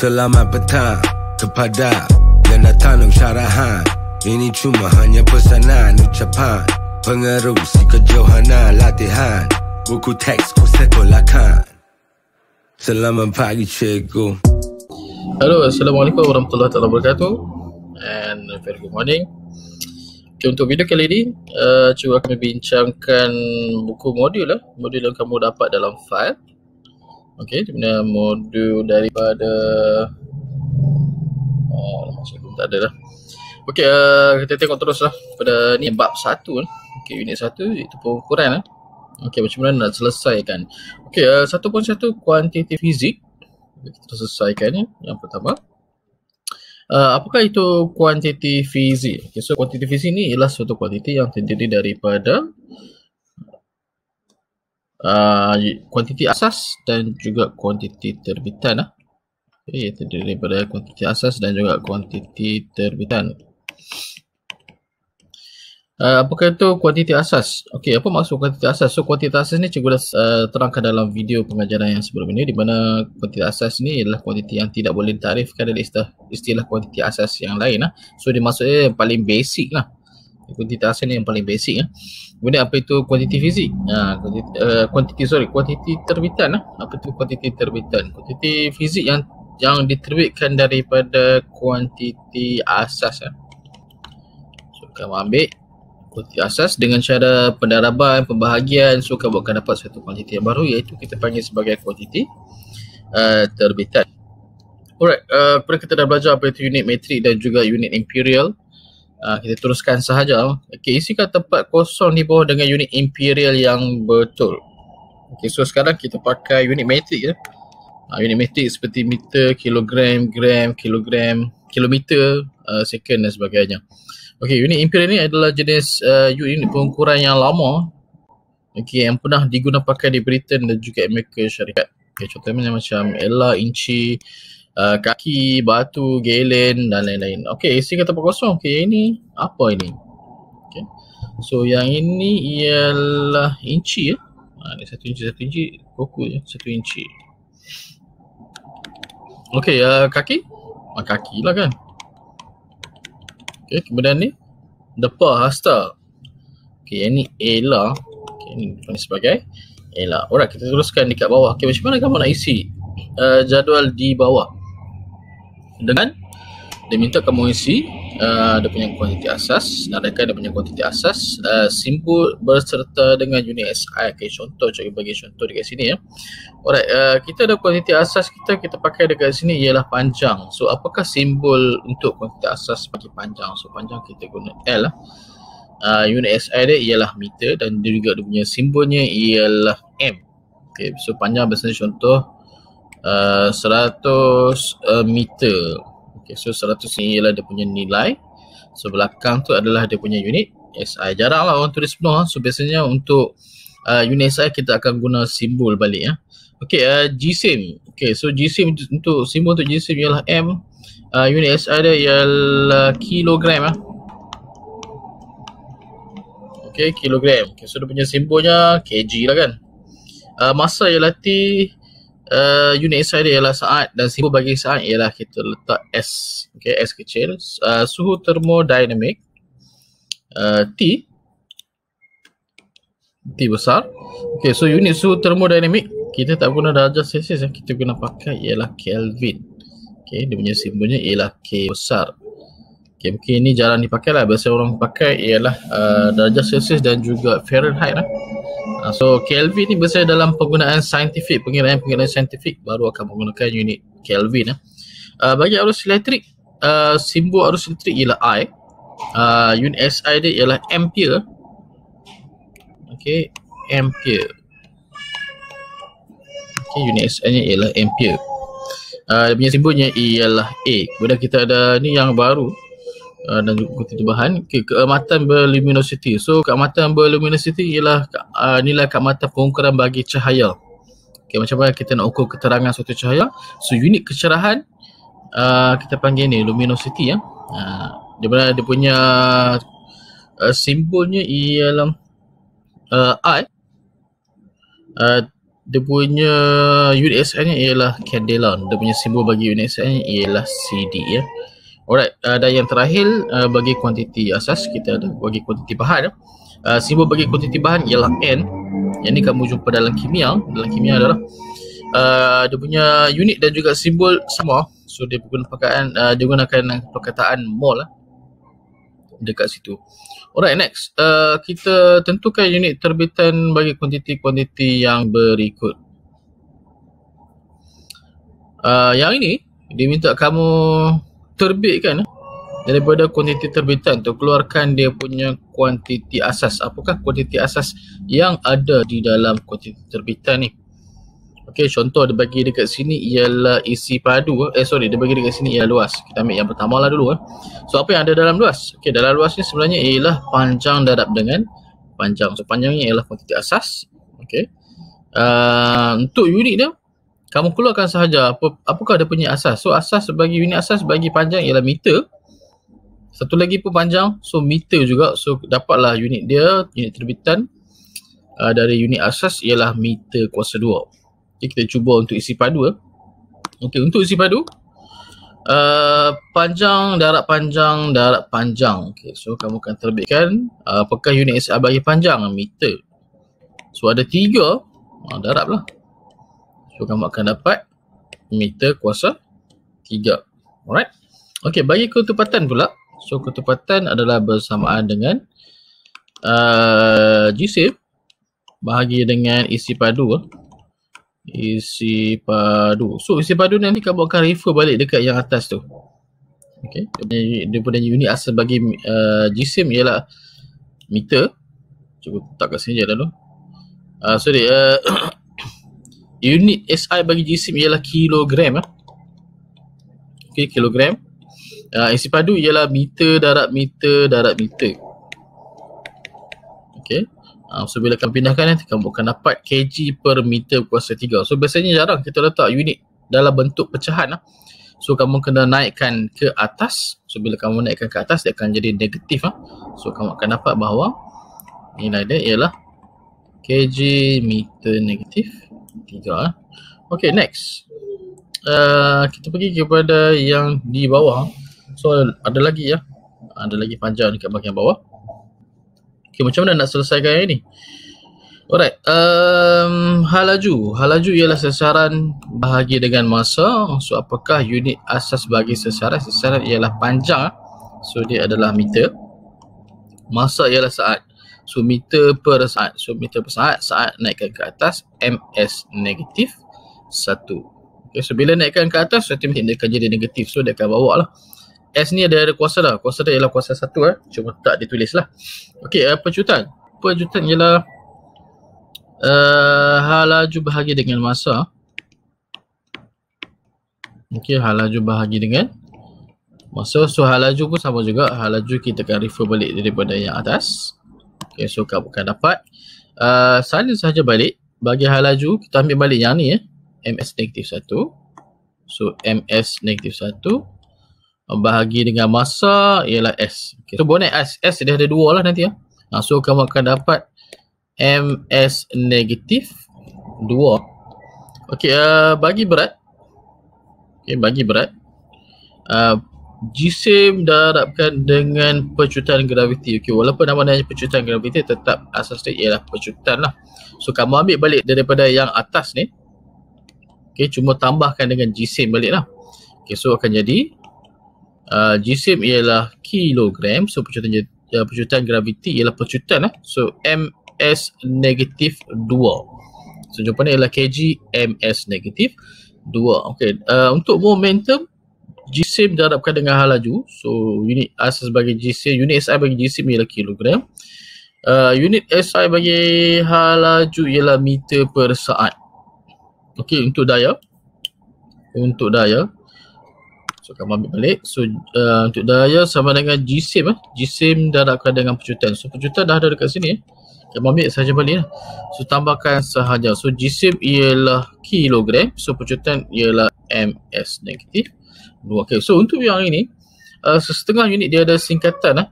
Selamat petang kepada yang datang syarahan Ini cuma hanya pesanan ucapan Pengerusi kejohanan latihan Buku teks ku sekolahkan Selamat pagi cikgu Hello, Assalamualaikum warahmatullahi wabarakatuh And very good morning okay, Untuk video kali ini uh, Cuba kami bincangkan buku modul lah Modul yang kamu dapat dalam file Okey, dia punya modul daripada Oh, maksud pun tak ada lah Okey, uh, kita tengok terus lah Pada ni bab satu lah Okey, unit satu iaitu ukuran. lah eh. Okey, macam mana nak selesaikan Okey, uh, satu pun satu kuantiti fizik Kita selesaikan ni, yang pertama Uh, apakah itu kuantiti fizik? Okay, so kuantiti fizik ni ialah suatu kuantiti yang terdiri daripada kuantiti ah, uh, asas dan juga kuantiti terbitan lah. Okay, ia terdiri daripada kuantiti asas dan juga kuantiti terbitan. Uh, apakah itu kuantiti asas? Okey, apa maksud kuantiti asas? So, kuantiti asas ni cikgu dah uh, terangkan dalam video pengajaran yang sebelum ini di mana kuantiti asas ni adalah kuantiti yang tidak boleh ditarifkan dari istilah, kuantiti asas yang lain. Lah. So, dia maksudnya paling basic lah kuantiti asal ni yang paling basic ya. Kemudian apa itu kuantiti fizik? Ha, kuantiti, uh, kuantiti sorry, kuantiti terbitan lah. Apa itu kuantiti terbitan? Kuantiti fizik yang yang diterbitkan daripada kuantiti asas ya. So, kamu ambil kuantiti asas dengan cara pendaraban, pembahagian so kamu akan dapat satu kuantiti yang baru iaitu kita panggil sebagai kuantiti uh, terbitan. Alright, uh, kita dah belajar apa itu unit metrik dan juga unit imperial Ah, kita teruskan sahaja. Okey, isikan tempat kosong di bawah dengan unit imperial yang betul. Okey, so sekarang kita pakai unit metric ya. Ha, unit metric seperti meter, kilogram, gram, kilogram, kilometer, uh, second dan sebagainya. Okey, unit imperial ni adalah jenis uh, unit pengukuran yang lama. Okey, yang pernah digunakan di Britain dan juga Amerika Syarikat. Okey, contohnya macam ella, inci, Eh, kaki, batu, galen dan lain-lain. Okey, isi kata tempat kosong. Okey, yang ini apa ini? Okey. So yang ini ialah inci ya. Ha, ini satu inci, satu inci. Kuku ya, satu inci. Okey, uh, kaki? Ha, kaki lah kan. Okey, kemudian ni. Depa hasta. Okey, yang ni Ella. Okey, ini dipanggil sebagai Ella. Orang kita teruskan dekat bawah. Okey, macam mana kamu nak isi? Uh, jadual di bawah dengan dia minta kamu isi uh, dia punya kuantiti asas senaraikan dia punya kuantiti asas uh, simbol berserta dengan unit SI okay, contoh cikgu bagi contoh dekat sini ya alright uh, kita ada kuantiti asas kita kita pakai dekat sini ialah panjang so apakah simbol untuk kuantiti asas bagi panjang so panjang kita guna L lah uh, unit SI dia ialah meter dan dia juga dia punya simbolnya ialah M okay, so panjang biasanya contoh uh, 100 uh, meter. Okay, so 100 ni ialah dia punya nilai. So belakang tu adalah dia punya unit SI. Jaranglah orang tulis penuh. Ha. So biasanya untuk uh, unit SI kita akan guna simbol balik. Ya. Ah. Okay, uh, eh, g Okay, so g untuk simbol untuk g ialah M. Uh, unit SI dia ialah kilogram. Ya. Ah. Okay, kilogram. Okay, so dia punya simbolnya KG lah kan. Uh, masa ialah T uh, unit SI dia ialah saat dan simbol bagi saat ialah kita letak S okay, S kecil uh, suhu termodinamik uh, eh, T T besar okay, so unit suhu termodinamik kita tak guna darjah Celsius yang kita guna pakai ialah Kelvin okay, dia punya simbolnya ialah K besar Okay, mungkin ini jarang dipakai lah. biasa orang pakai ialah uh, darjah Celsius dan juga Fahrenheit lah. Ah, so Kelvin ni biasanya dalam penggunaan saintifik, pengiraan pengiraan saintifik baru akan menggunakan unit Kelvin. Eh. Ah, uh, bagi arus elektrik, uh, simbol arus elektrik ialah I. Uh, unit SI dia ialah ampere. Okay, ampere. Okay, unit SI nya ialah ampere. Uh, dia punya simbolnya ialah A. Kemudian kita ada ni yang baru, uh, dan juga ketibahan okay, keamatan berluminosity so keamatan berluminosity ialah uh, nilai keamatan pengukuran bagi cahaya okay, macam mana kita nak ukur keterangan suatu cahaya so unit kecerahan uh, kita panggil ni luminosity ya uh, dia, mana dia punya uh, simbolnya ialah uh, I uh, dia punya unit SI ialah candela dia punya simbol bagi unit SI ialah CD ya Alright, uh, dan yang terakhir uh, bagi kuantiti asas kita ada bagi kuantiti bahan. Eh. Uh, simbol bagi kuantiti bahan ialah N. Yang ni kamu jumpa dalam kimia. Dalam kimia adalah uh, dia punya unit dan juga simbol semua So dia guna perkataan uh, dia gunakan perkataan mol lah dekat situ. Alright next, uh, kita tentukan unit terbitan bagi kuantiti-kuantiti yang berikut. Uh, yang ini diminta kamu terbit kan eh? daripada kuantiti terbitan tu keluarkan dia punya kuantiti asas apakah kuantiti asas yang ada di dalam kuantiti terbitan ni Okey, contoh dia bagi dekat sini ialah isi padu. Eh? eh, sorry. Dia bagi dekat sini ialah luas. Kita ambil yang pertama lah dulu. Eh. So, apa yang ada dalam luas? Okey, dalam luas ni sebenarnya ialah panjang darab dengan panjang. So, panjangnya ialah kuantiti asas. Okey. Uh, untuk unit dia, kamu keluarkan sahaja apa apakah dia punya asas so asas bagi unit asas bagi panjang ialah meter satu lagi pun panjang so meter juga so dapatlah unit dia unit terbitan uh, dari unit asas ialah meter kuasa 2 okay, kita cuba untuk isi padu eh. okey untuk isi padu uh, panjang darat panjang darat panjang okey so kamu akan terbitkan uh, apakah unit asas bagi panjang meter so ada tiga uh, darab lah So kamu akan dapat meter kuasa 3. Alright. Okay bagi ketupatan pula. So ketupatan adalah bersamaan dengan uh, g bahagi dengan isi padu. Isi padu. So isi padu nanti kamu akan refer balik dekat yang atas tu. Okay. Dia punya, dia punya unit asal bagi uh, g ialah meter. Cuba tak kat sini je dulu. Uh, sorry. Uh, Unit SI bagi jisim ialah kilogram eh. Okey, kilogram. Uh, isi padu ialah meter darab meter darab meter. Okey. Uh, so bila kamu pindahkan nanti eh, kamu akan dapat kg per meter kuasa 3. So biasanya jarang kita letak unit dalam bentuk pecahan lah. So kamu kena naikkan ke atas. So bila kamu naikkan ke atas dia akan jadi negatif lah. So kamu akan dapat bahawa nilai dia ialah kg meter negatif tiga. Eh. Okay, next. Uh, kita pergi kepada yang di bawah. So, ada lagi ya. Ada lagi panjang dekat bahagian bawah. Okay, macam mana nak selesaikan yang ini? Alright. Um, halaju. Halaju ialah sesaran bahagi dengan masa. So, apakah unit asas bagi sesaran sesaran ialah panjang. So, dia adalah meter. Masa ialah saat. So meter per saat. So meter per saat, saat naikkan ke atas MS negatif 1. Okay, so bila naikkan ke atas, so dia akan jadi negatif. So dia akan bawa lah. S ni ada, ada kuasa lah. Kuasa dia ialah kuasa 1 eh. Cuma tak ditulis lah. Okay, uh, pencutan. Pencutan ialah uh, hal laju bahagi dengan masa. Okay, hal laju bahagi dengan masa. So hal laju pun sama juga. Hal laju kita akan refer balik daripada yang atas. Okay, so bukan dapat. Uh, salin sahaja balik. Bagi hal laju, kita ambil balik yang ni. Eh. MS negatif 1. So MS negatif 1. Bahagi dengan masa ialah S. Okay. So bonek S. S dia ada dua lah nanti. Ya. Ha. So kamu akan dapat MS negatif 2. Okay, uh, bagi berat. Okay, bagi berat. Uh, G-SIM dengan pecutan graviti. Okey, walaupun nama dia pecutan graviti tetap asas dia ialah pecutan lah. So kamu ambil balik daripada yang atas ni. Okey, cuma tambahkan dengan G-SIM balik lah. Okey, so akan jadi uh, g ialah kilogram. So pecutan, uh, pecutan graviti ialah pecutan lah. So MS negatif 2. So jawapan ni ialah KG MS negatif 2. Okey, uh, untuk momentum GSIM dihadapkan dengan hal laju. So unit AS sebagai GSIM, unit SI bagi GSIM ialah kilogram. Uh, unit SI bagi hal laju ialah meter per saat. Okey untuk daya. Untuk daya. So kamu ambil balik. So uh, untuk daya sama dengan GSIM eh. GSIM dihadapkan dengan pecutan. So pecutan dah ada dekat sini eh. Kamu ambil sahaja balik lah. So tambahkan sahaja. So GSIM ialah kilogram. So pecutan ialah MS negatif dua. Okay, so untuk yang ini uh, setengah unit dia ada singkatan lah.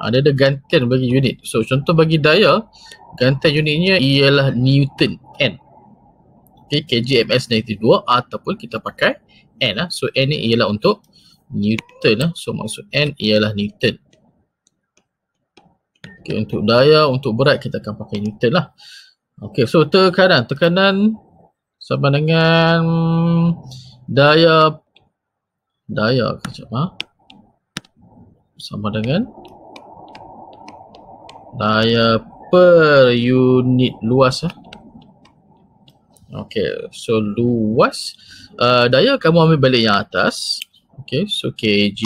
Uh, dia ada gantian bagi unit. So contoh bagi daya gantian unitnya ialah Newton N. Okay, KGMS 92 ataupun kita pakai N lah. So N ni ialah untuk Newton lah. So maksud N ialah Newton. Okay, untuk daya, untuk berat kita akan pakai Newton lah. Okay, so tekanan. Tekanan sama dengan daya daya kejap ha? sama dengan daya per unit luas ha? Okay, so luas uh, daya kamu ambil balik yang atas Okay, so kg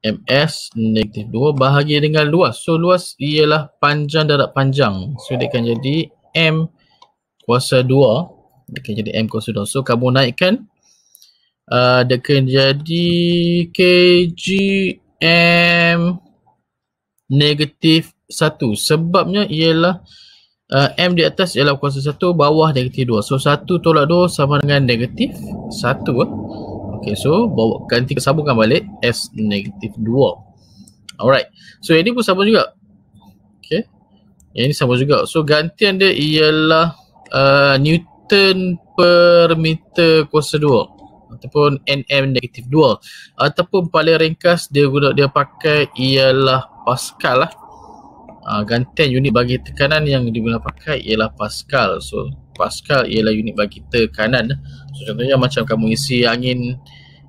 ms negatif 2 bahagi dengan luas so luas ialah panjang darab panjang so dia akan jadi m kuasa 2 dia akan jadi m kuasa 2 so kamu naikkan uh, dia akan jadi KGM negatif 1 sebabnya ialah uh, M di atas ialah kuasa 1 bawah negatif 2 so 1 tolak 2 sama dengan negatif 1 Okay, so bawa ganti sambungkan balik S negatif 2 alright so ini pun sama juga Okay, ini sama juga so gantian dia ialah uh, Newton per meter kuasa 2 ataupun NM negative dual ataupun paling ringkas dia guna dia pakai ialah Pascal lah uh, gantian unit bagi tekanan yang dia guna pakai ialah Pascal so Pascal ialah unit bagi tekanan so contohnya macam kamu isi angin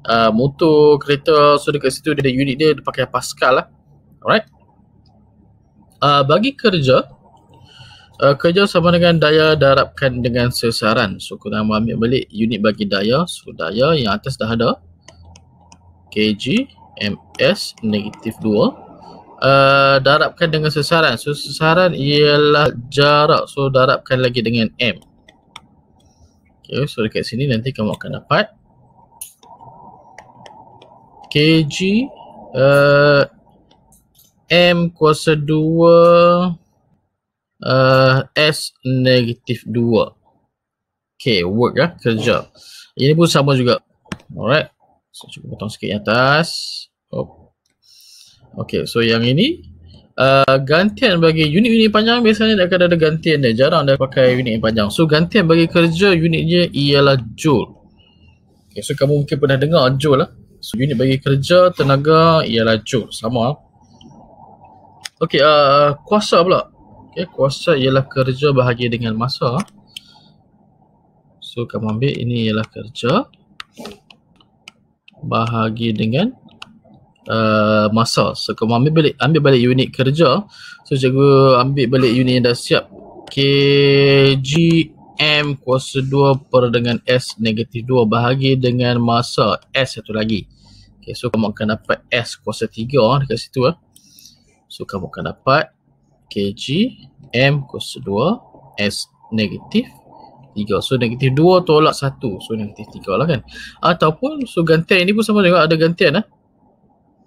uh, motor kereta so dekat situ dia ada unit dia, dia pakai Pascal lah alright uh, bagi kerja Uh, kerja sama dengan daya darabkan dengan sesaran. So kita ambil balik unit bagi daya. So daya yang atas dah ada. KG, MS, negatif 2. Uh, eh, darabkan dengan sesaran. So sesaran ialah jarak. So darabkan lagi dengan M. Okay, so dekat sini nanti kamu akan dapat. KG, uh, M kuasa 2 uh, S negatif 2 Okay, work lah, kerja Ini pun sama juga Alright, so cuba potong sikit yang atas oh. Okay, so yang ini uh, Gantian bagi unit-unit panjang Biasanya dia akan ada gantian dia Jarang dia pakai unit yang panjang So gantian bagi kerja unitnya ialah joule Okay, so kamu mungkin pernah dengar joule lah So unit bagi kerja tenaga ialah joule Sama lah Okay, uh, kuasa pula Okay, kuasa ialah kerja bahagi dengan masa. So, kamu ambil ini ialah kerja bahagi dengan uh, masa. So, kamu ambil balik, ambil balik unit kerja. So, cikgu ambil balik unit yang dah siap. KGM kuasa 2 per dengan S negatif 2 bahagi dengan masa S satu lagi. Okay, so kamu akan dapat S kuasa 3 dekat situ. Eh. So, kamu akan dapat kg m kuasa 2 s negatif 3 so negatif 2 tolak 1 so negatif 3 lah kan ataupun so gantian ini pun sama juga ada gantian lah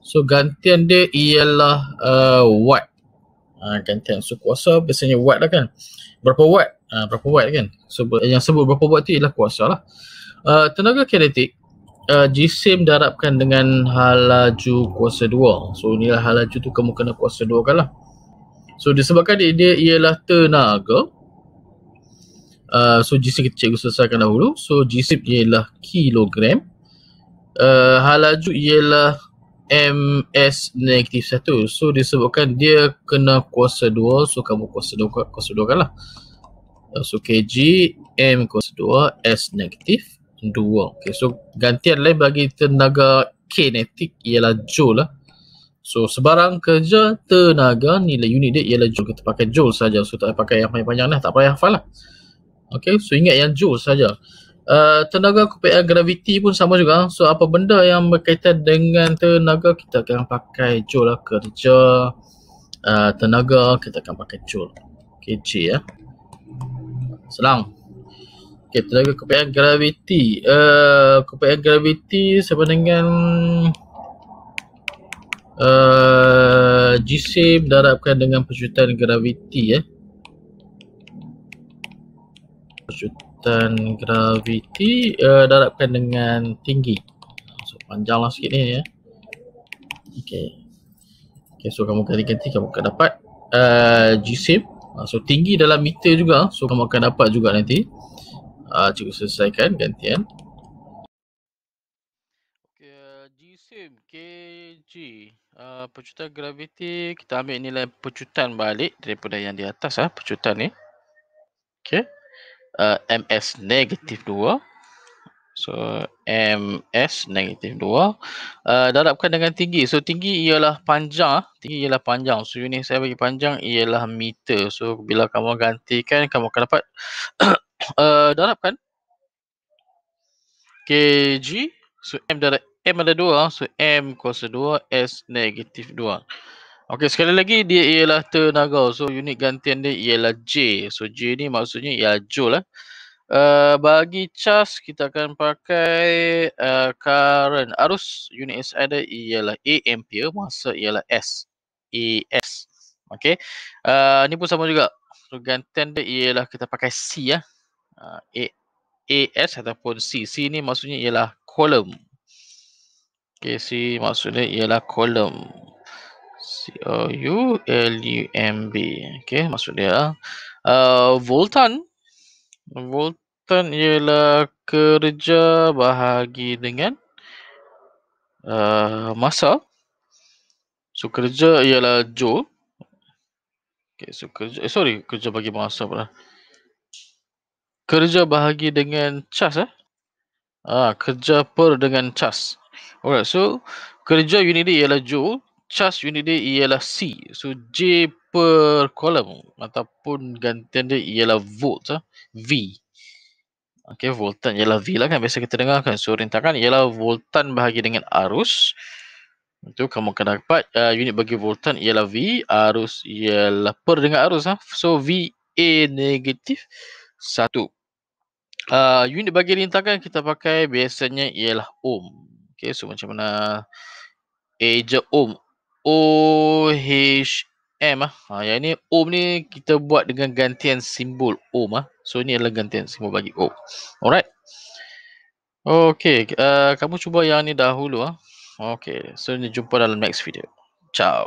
so gantian dia ialah uh, watt uh, gantian so kuasa biasanya watt lah kan berapa watt uh, berapa watt kan so yang sebut berapa watt tu ialah kuasa lah uh, tenaga kinetik uh, jisim darabkan dengan halaju kuasa 2 so inilah halaju tu kamu kena kuasa 2 kan lah So disebabkan dia, dia ialah tenaga. Uh, so jisim kecil kita selesaikan dahulu. So jisim ialah kilogram. Uh, ah, halaju ialah MS negatif 1. So disebabkan dia kena kuasa 2. So kamu kuasa 2 kuasa 2 kan lah. Uh, ah, so kg M kuasa 2 S negatif 2. Okay, so gantian lain bagi tenaga kinetik ialah joule lah. So sebarang kerja tenaga nilai unit dia ialah joule. Kita pakai joule saja. So tak pakai yang panjang-panjang lah. Tak payah hafal lah. Okay. So ingat yang joule saja. Uh, tenaga kupiah graviti pun sama juga. So apa benda yang berkaitan dengan tenaga kita akan pakai joule lah. Kerja uh, tenaga kita akan pakai joule. Okay. J ya. Selang. Okay. Tenaga kupiah graviti. Uh, kupiah graviti sama dengan... Eh, G-Save darabkan dengan percutan graviti eh. Percutan graviti uh, eh, darabkan dengan tinggi. So panjanglah sikit ni Eh. Okey. Okey so kamu kali ganti kamu akan dapat uh, So tinggi dalam meter juga So kamu akan dapat juga nanti uh, ah, Cukup selesaikan gantian Okay, G-SIM KG Eh, pecutan graviti kita ambil nilai pecutan balik daripada yang di atas ah pecutan ni okey uh, eh, ms negatif 2 so ms negatif 2 uh, eh, darabkan dengan tinggi so tinggi ialah panjang ah. tinggi ialah panjang so ini saya bagi panjang ialah meter so bila kamu gantikan kamu akan dapat uh, darabkan kg so m darab M ada dua, So M kuasa dua, S negatif dua. Okey, sekali lagi dia ialah tenaga. So unit gantian dia ialah J. So J ni maksudnya ialah Joule. Lah. Uh, bagi charge kita akan pakai uh, current arus unit S ada ialah A ampere masa ialah S. A S. Okey. Uh, eh, ni pun sama juga. So gantian dia ialah kita pakai C ya. Uh, A AS ataupun C. C ni maksudnya ialah column. Okay, C maksudnya ialah kolom. C O oh, U L U M B. Okay, maksudnya uh, Voltan. Voltan ialah kerja bahagi dengan uh, masa. So kerja ialah joule. Okay, so kerja, eh, sorry, kerja bagi masa pula. Kerja bahagi dengan cas eh. Ah, kerja per dengan cas. Alright, so kerja unit dia ialah Joule. Charge unit dia ialah C. So, J per kolom ataupun gantian dia ialah volt. Ha? V. Okay, voltan ialah V lah kan. Biasa kita dengarkan. So, rintangan ialah voltan bahagi dengan arus. Itu kamu akan dapat uh, unit bagi voltan ialah V. Arus ialah per dengan arus. Ha? So, V A negatif 1. Uh, unit bagi rintangan kita pakai biasanya ialah ohm. Okay, so macam mana Eja Om O H M ah. Ha, yang ni Om ni kita buat dengan gantian simbol Om ah. So ni adalah gantian simbol bagi Om. Alright. Okay, uh, kamu cuba yang ni dahulu ah. Okay, so ni jumpa dalam next video. Ciao.